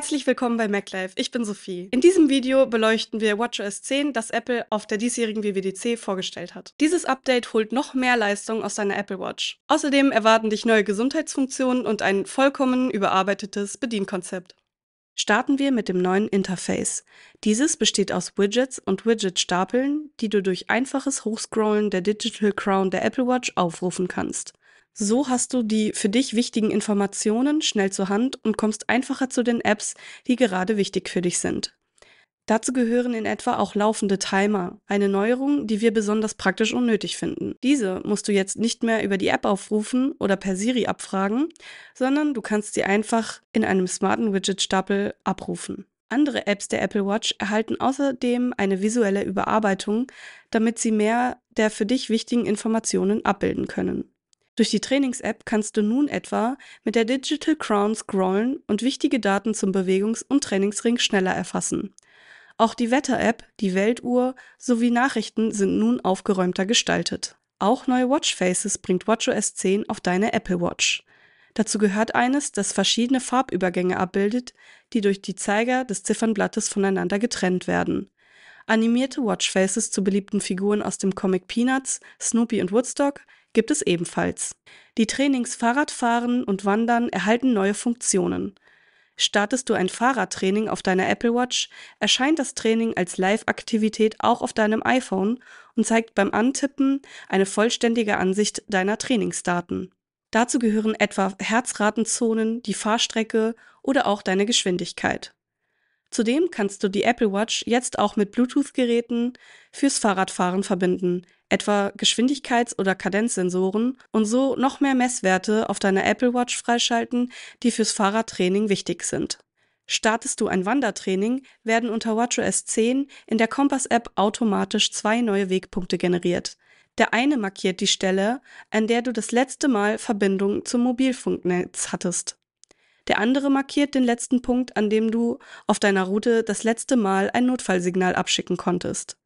Herzlich willkommen bei MacLife, ich bin Sophie. In diesem Video beleuchten wir WatchOS 10, das Apple auf der diesjährigen WWDC vorgestellt hat. Dieses Update holt noch mehr Leistung aus deiner Apple Watch. Außerdem erwarten dich neue Gesundheitsfunktionen und ein vollkommen überarbeitetes Bedienkonzept. Starten wir mit dem neuen Interface. Dieses besteht aus Widgets und Widget-Stapeln, die du durch einfaches Hochscrollen der Digital Crown der Apple Watch aufrufen kannst. So hast du die für dich wichtigen Informationen schnell zur Hand und kommst einfacher zu den Apps, die gerade wichtig für dich sind. Dazu gehören in etwa auch laufende Timer, eine Neuerung, die wir besonders praktisch und nötig finden. Diese musst du jetzt nicht mehr über die App aufrufen oder per Siri abfragen, sondern du kannst sie einfach in einem smarten Widget-Stapel abrufen. Andere Apps der Apple Watch erhalten außerdem eine visuelle Überarbeitung, damit sie mehr der für dich wichtigen Informationen abbilden können. Durch die Trainings-App kannst du nun etwa mit der Digital Crown scrollen und wichtige Daten zum Bewegungs- und Trainingsring schneller erfassen. Auch die Wetter-App, die Weltuhr sowie Nachrichten sind nun aufgeräumter gestaltet. Auch neue Watchfaces bringt WatchOS 10 auf deine Apple Watch. Dazu gehört eines, das verschiedene Farbübergänge abbildet, die durch die Zeiger des Ziffernblattes voneinander getrennt werden. Animierte Watchfaces zu beliebten Figuren aus dem Comic Peanuts, Snoopy und Woodstock gibt es ebenfalls. Die Trainings Fahrradfahren und Wandern erhalten neue Funktionen. Startest du ein Fahrradtraining auf deiner Apple Watch, erscheint das Training als Live-Aktivität auch auf deinem iPhone und zeigt beim Antippen eine vollständige Ansicht deiner Trainingsdaten. Dazu gehören etwa Herzratenzonen, die Fahrstrecke oder auch deine Geschwindigkeit. Zudem kannst du die Apple Watch jetzt auch mit Bluetooth-Geräten fürs Fahrradfahren verbinden, etwa Geschwindigkeits- oder Kadenzsensoren, und so noch mehr Messwerte auf deiner Apple Watch freischalten, die fürs Fahrradtraining wichtig sind. Startest du ein Wandertraining, werden unter WatchOS 10 in der Kompass-App automatisch zwei neue Wegpunkte generiert. Der eine markiert die Stelle, an der du das letzte Mal Verbindung zum Mobilfunknetz hattest. Der andere markiert den letzten Punkt, an dem du auf deiner Route das letzte Mal ein Notfallsignal abschicken konntest.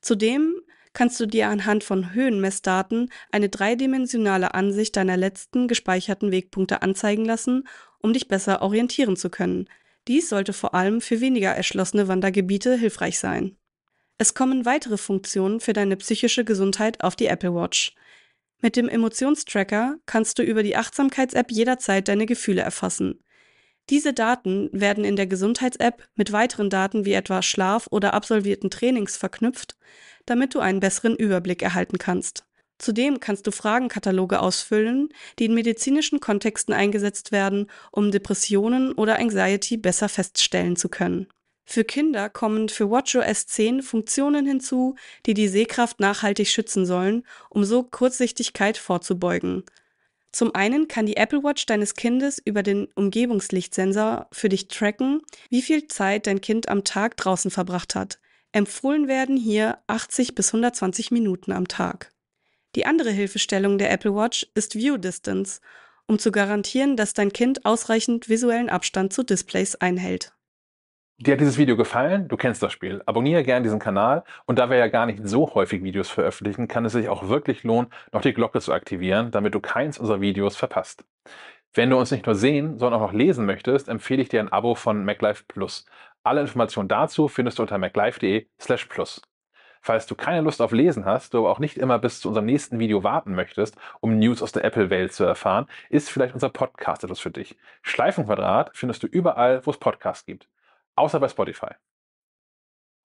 Zudem kannst du dir anhand von Höhenmessdaten eine dreidimensionale Ansicht deiner letzten gespeicherten Wegpunkte anzeigen lassen, um dich besser orientieren zu können. Dies sollte vor allem für weniger erschlossene Wandergebiete hilfreich sein. Es kommen weitere Funktionen für deine psychische Gesundheit auf die Apple Watch. Mit dem Emotionstracker kannst du über die Achtsamkeits-App jederzeit deine Gefühle erfassen. Diese Daten werden in der Gesundheits-App mit weiteren Daten wie etwa Schlaf oder absolvierten Trainings verknüpft, damit du einen besseren Überblick erhalten kannst. Zudem kannst du Fragenkataloge ausfüllen, die in medizinischen Kontexten eingesetzt werden, um Depressionen oder Anxiety besser feststellen zu können. Für Kinder kommen für WatchOS 10 Funktionen hinzu, die die Sehkraft nachhaltig schützen sollen, um so Kurzsichtigkeit vorzubeugen. Zum einen kann die Apple Watch deines Kindes über den Umgebungslichtsensor für dich tracken, wie viel Zeit dein Kind am Tag draußen verbracht hat. Empfohlen werden hier 80 bis 120 Minuten am Tag. Die andere Hilfestellung der Apple Watch ist View Distance, um zu garantieren, dass dein Kind ausreichend visuellen Abstand zu Displays einhält dir hat dieses Video gefallen, du kennst das Spiel. Abonniere gerne diesen Kanal und da wir ja gar nicht so häufig Videos veröffentlichen, kann es sich auch wirklich lohnen, noch die Glocke zu aktivieren, damit du keins unserer Videos verpasst. Wenn du uns nicht nur sehen, sondern auch noch lesen möchtest, empfehle ich dir ein Abo von MacLife Plus. Alle Informationen dazu findest du unter maclife.de slash plus. Falls du keine Lust auf Lesen hast, du aber auch nicht immer bis zu unserem nächsten Video warten möchtest, um News aus der Apple-Welt zu erfahren, ist vielleicht unser Podcast etwas für dich. Schleifenquadrat findest du überall, wo es Podcasts gibt außer bei Spotify.